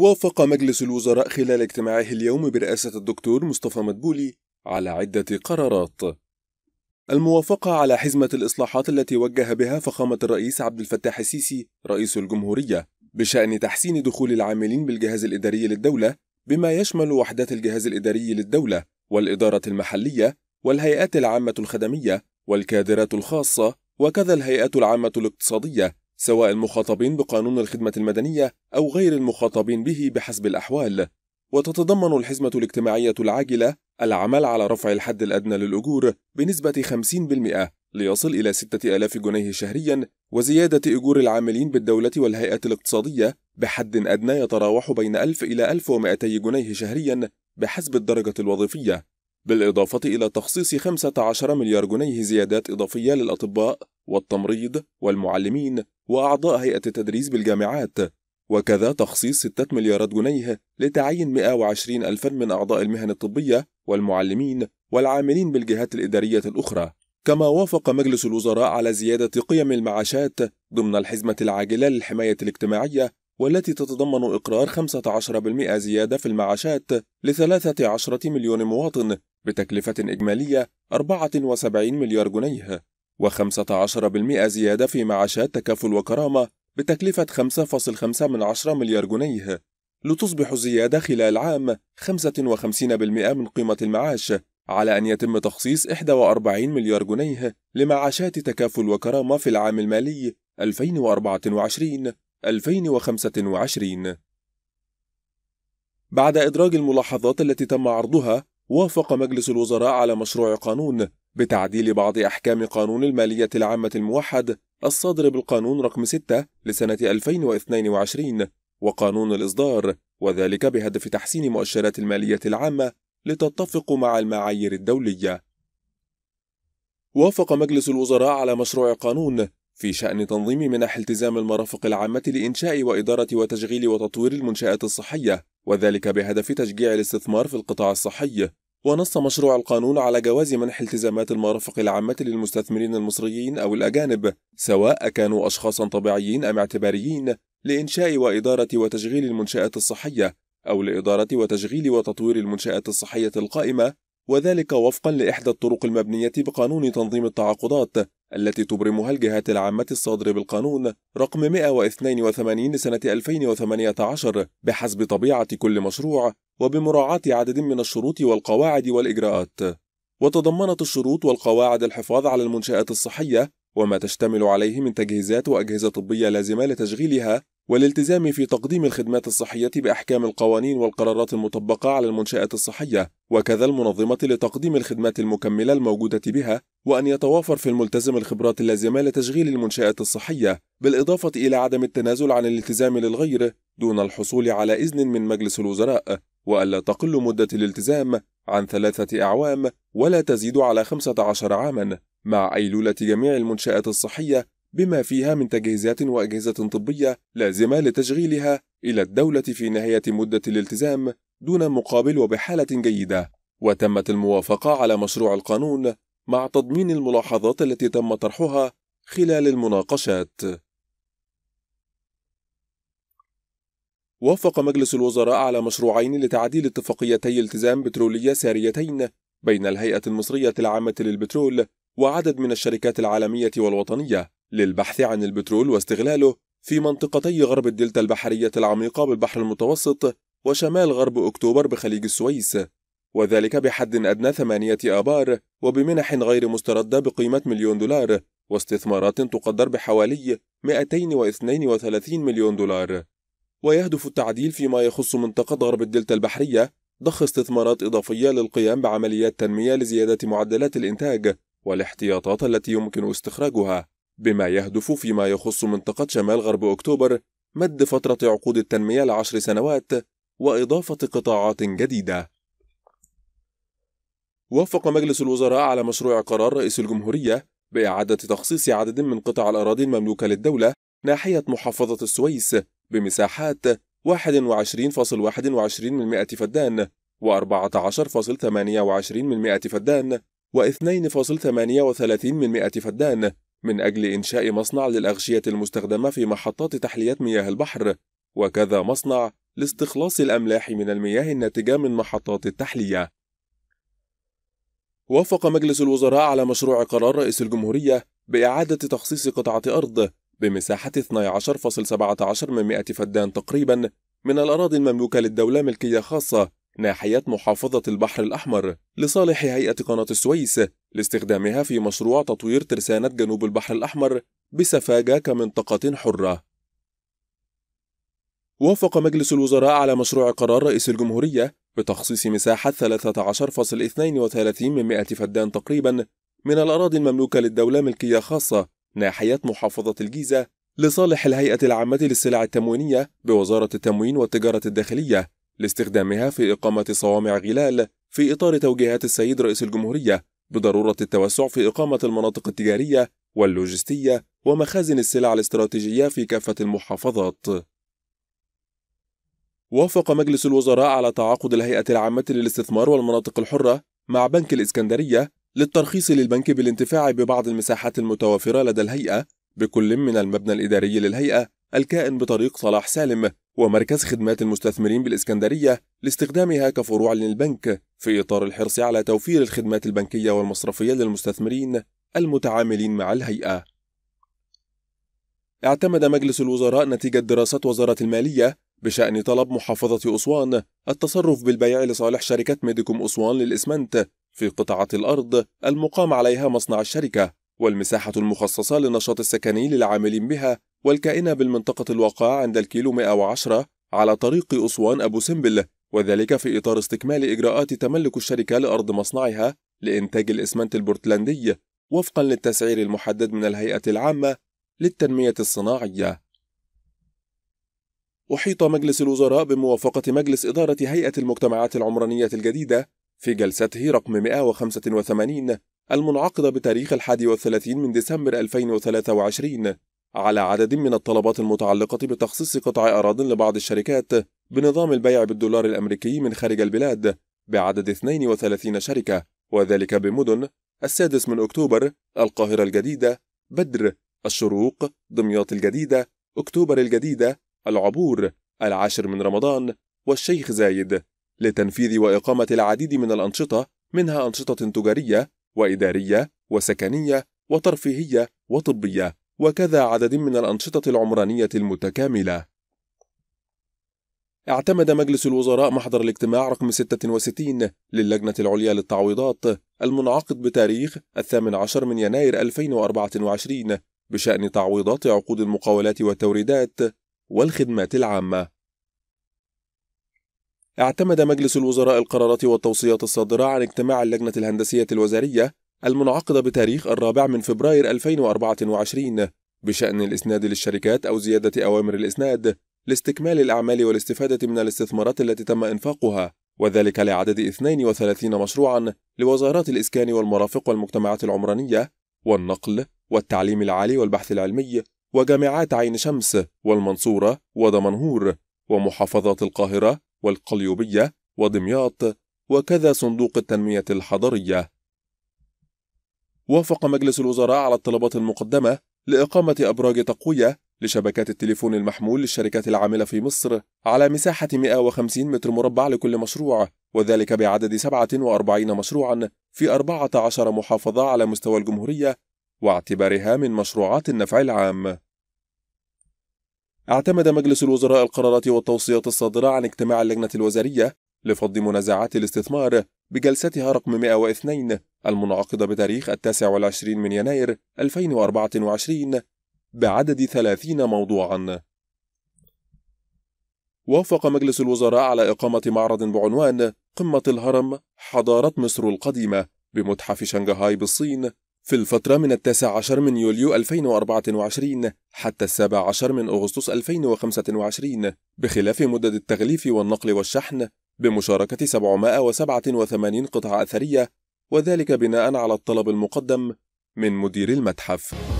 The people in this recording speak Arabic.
وافق مجلس الوزراء خلال اجتماعه اليوم برئاسة الدكتور مصطفى مدبولي على عدة قرارات. الموافقة على حزمة الإصلاحات التي وجه بها فخامة الرئيس عبد الفتاح السيسي رئيس الجمهورية بشأن تحسين دخول العاملين بالجهاز الإداري للدولة بما يشمل وحدات الجهاز الإداري للدولة والإدارة المحلية والهيئات العامة الخدمية والكادرات الخاصة وكذا الهيئات العامة الاقتصادية سواء المخاطبين بقانون الخدمة المدنية أو غير المخاطبين به بحسب الأحوال، وتتضمن الحزمة الاجتماعية العاجلة العمل على رفع الحد الأدنى للأجور بنسبة 50% ليصل إلى 6000 جنيه شهريا وزيادة أجور العاملين بالدولة والهيئة الاقتصادية بحد أدنى يتراوح بين 1000 إلى 1200 جنيه شهريا بحسب الدرجة الوظيفية بالإضافة إلى تخصيص 15 مليار جنيه زيادات إضافية للأطباء والتمريض والمعلمين وأعضاء هيئة التدريس بالجامعات وكذا تخصيص 6 مليارات جنيه لتعيين 120 ألفا من أعضاء المهن الطبية والمعلمين والعاملين بالجهات الإدارية الأخرى كما وافق مجلس الوزراء على زيادة قيم المعاشات ضمن الحزمة العاجلة للحماية الاجتماعية والتي تتضمن إقرار 15% زيادة في المعاشات لثلاثة عشرة مليون مواطن بتكلفة إجمالية 74 مليار جنيه و15% زيادة في معاشات تكافل وكرامة بتكلفة 5.5 من مليار جنيه لتصبح الزيادة خلال عام 55% من قيمة المعاش على أن يتم تخصيص 41 مليار جنيه لمعاشات تكافل وكرامة في العام المالي 2024 2025 بعد إدراج الملاحظات التي تم عرضها وافق مجلس الوزراء على مشروع قانون بتعديل بعض أحكام قانون المالية العامة الموحد الصادر بالقانون رقم 6 لسنة 2022 وقانون الإصدار وذلك بهدف تحسين مؤشرات المالية العامة لتتفق مع المعايير الدولية. وافق مجلس الوزراء على مشروع قانون في شأن تنظيم منح التزام المرافق العامة لإنشاء وإدارة وتشغيل وتطوير المنشآت الصحية وذلك بهدف تشجيع الاستثمار في القطاع الصحي ونص مشروع القانون على جواز منح التزامات المرافق العامة للمستثمرين المصريين أو الأجانب سواء كانوا أشخاصا طبيعيين أم اعتباريين لإنشاء وإدارة وتشغيل المنشآت الصحية أو لإدارة وتشغيل وتطوير المنشآت الصحية القائمة وذلك وفقا لإحدى الطرق المبنية بقانون تنظيم التعاقدات التي تبرمها الجهات العامة الصادر بالقانون رقم 182 لسنة 2018 بحسب طبيعة كل مشروع وبمراعاة عدد من الشروط والقواعد والإجراءات وتضمنت الشروط والقواعد الحفاظ على المنشآت الصحية وما تشتمل عليه من تجهيزات وأجهزة طبية لازمة لتشغيلها والالتزام في تقديم الخدمات الصحية بأحكام القوانين والقرارات المطبقة على المنشآت الصحية وكذا المنظمة لتقديم الخدمات المكملة الموجودة بها وأن يتوافر في الملتزم الخبرات اللازمة لتشغيل المنشآت الصحية بالإضافة إلى عدم التنازل عن الالتزام للغير دون الحصول على إذن من مجلس الوزراء وألا تقل مدة الالتزام عن ثلاثة أعوام ولا تزيد على 15 عاما مع أيلولة جميع المنشآت الصحية بما فيها من تجهيزات وأجهزة طبية لازمة لتشغيلها إلى الدولة في نهاية مدة الالتزام دون مقابل وبحالة جيدة، وتمت الموافقة على مشروع القانون مع تضمين الملاحظات التي تم طرحها خلال المناقشات. وافق مجلس الوزراء على مشروعين لتعديل اتفاقيتي التزام بترولية ساريتين بين الهيئة المصرية العامة للبترول وعدد من الشركات العالمية والوطنية للبحث عن البترول واستغلاله في منطقتي غرب الدلتا البحرية العميقة بالبحر المتوسط وشمال غرب أكتوبر بخليج السويس وذلك بحد أدنى ثمانية آبار وبمنح غير مستردة بقيمة مليون دولار واستثمارات تقدر بحوالي 232 مليون دولار ويهدف التعديل فيما يخص منطقة غرب الدلتا البحرية ضخ استثمارات إضافية للقيام بعمليات تنمية لزيادة معدلات الإنتاج والاحتياطات التي يمكن استخراجها بما يهدف فيما يخص منطقة شمال غرب أكتوبر مد فترة عقود التنمية لعشر سنوات وإضافة قطاعات جديدة. وافق مجلس الوزراء على مشروع قرار رئيس الجمهورية بإعادة تخصيص عدد من قطع الأراضي المملوكة للدولة ناحية محافظة السويس بمساحات 21.21 من فدان و14.28 من فدان و2.38 من فدان من أجل إنشاء مصنع للأغشية المستخدمة في محطات تحلية مياه البحر وكذا مصنع لاستخلاص الأملاح من المياه الناتجة من محطات التحلية وافق مجلس الوزراء على مشروع قرار رئيس الجمهورية بإعادة تخصيص قطعة أرض بمساحة 12.17 من مئة فدان تقريبا من الأراضي المملوكة للدولة ملكية خاصة ناحية محافظة البحر الأحمر لصالح هيئة قناة السويس لاستخدامها في مشروع تطوير ترسانة جنوب البحر الأحمر بسفاجة كمنطقة حرة. وافق مجلس الوزراء على مشروع قرار رئيس الجمهورية بتخصيص مساحة 13.32 من مئة فدان تقريبا من الأراضي المملوكة للدولة ملكية خاصة ناحية محافظة الجيزة لصالح الهيئة العامة للسلع التموينية بوزارة التموين والتجارة الداخلية لاستخدامها في إقامة صوامع غلال في إطار توجيهات السيد رئيس الجمهورية بضرورة التوسع في إقامة المناطق التجارية واللوجستية ومخازن السلع الاستراتيجية في كافة المحافظات. وافق مجلس الوزراء على تعاقد الهيئة العامة للاستثمار والمناطق الحرة مع بنك الإسكندرية للترخيص للبنك بالانتفاع ببعض المساحات المتوافرة لدى الهيئة بكل من المبنى الإداري للهيئة الكائن بطريق صلاح سالم ومركز خدمات المستثمرين بالإسكندرية لاستخدامها كفروع للبنك في إطار الحرص على توفير الخدمات البنكية والمصرفية للمستثمرين المتعاملين مع الهيئة. اعتمد مجلس الوزراء نتيجة دراسات وزارة المالية بشأن طلب محافظة أسوان التصرف بالبيع لصالح شركة ميديكوم أسوان للإسمنت في قطعة الأرض المقام عليها مصنع الشركة والمساحة المخصصة للنشاط السكني للعاملين بها والكائنة بالمنطقة الواقعة عند الكيلو 110 على طريق أسوان أبو سمبل وذلك في إطار استكمال إجراءات تملك الشركة لأرض مصنعها لإنتاج الإسمنت البورتلندي وفقا للتسعير المحدد من الهيئة العامة للتنمية الصناعية. أحيط مجلس الوزراء بموافقة مجلس إدارة هيئة المجتمعات العمرانية الجديدة في جلسته رقم 185 المنعقدة بتاريخ 31 من ديسمبر 2023 على عدد من الطلبات المتعلقة بتخصيص قطع أراض لبعض الشركات بنظام البيع بالدولار الأمريكي من خارج البلاد بعدد 32 شركة وذلك بمدن السادس من أكتوبر القاهرة الجديدة بدر الشروق دمياط الجديدة أكتوبر الجديدة العبور العاشر من رمضان والشيخ زايد لتنفيذ وإقامة العديد من الأنشطة منها أنشطة تجارية وإدارية وسكنية وترفيهية وطبية وكذا عدد من الأنشطة العمرانية المتكاملة. اعتمد مجلس الوزراء محضر الاجتماع رقم 66 للجنة العليا للتعويضات المنعقد بتاريخ 18 من يناير 2024 بشأن تعويضات عقود المقاولات والتوريدات والخدمات العامة. اعتمد مجلس الوزراء القرارات والتوصيات الصادرة عن اجتماع اللجنة الهندسية الوزارية المنعقدة بتاريخ الرابع من فبراير 2024 بشأن الإسناد للشركات أو زيادة أوامر الإسناد لاستكمال الأعمال والاستفادة من الاستثمارات التي تم إنفاقها وذلك لعدد 32 مشروعا لوزارات الإسكان والمرافق والمجتمعات العمرانية والنقل والتعليم العالي والبحث العلمي وجامعات عين شمس والمنصورة ودمنهور ومحافظات القاهرة والقليوبية ودمياط وكذا صندوق التنمية الحضرية وافق مجلس الوزراء على الطلبات المقدمة لإقامة أبراج تقوية لشبكات التليفون المحمول للشركات العاملة في مصر على مساحة 150 متر مربع لكل مشروع وذلك بعدد 47 مشروعا في 14 محافظة على مستوى الجمهورية واعتبارها من مشروعات النفع العام اعتمد مجلس الوزراء القرارات والتوصيات الصادرة عن اجتماع اللجنة الوزارية لفض منازعات الاستثمار بجلستها رقم 102 المنعقدة بتاريخ التاسع والعشرين من يناير 2024 بعدد 30 موضوعا وافق مجلس الوزراء على إقامة معرض بعنوان قمة الهرم حضارة مصر القديمة بمتحف شنغهاي بالصين في الفترة من التاسع عشر من يوليو 2024 حتى السابع عشر من أغسطس 2025 بخلاف مدد التغليف والنقل والشحن بمشاركة 787 قطعة أثرية وذلك بناء على الطلب المقدم من مدير المتحف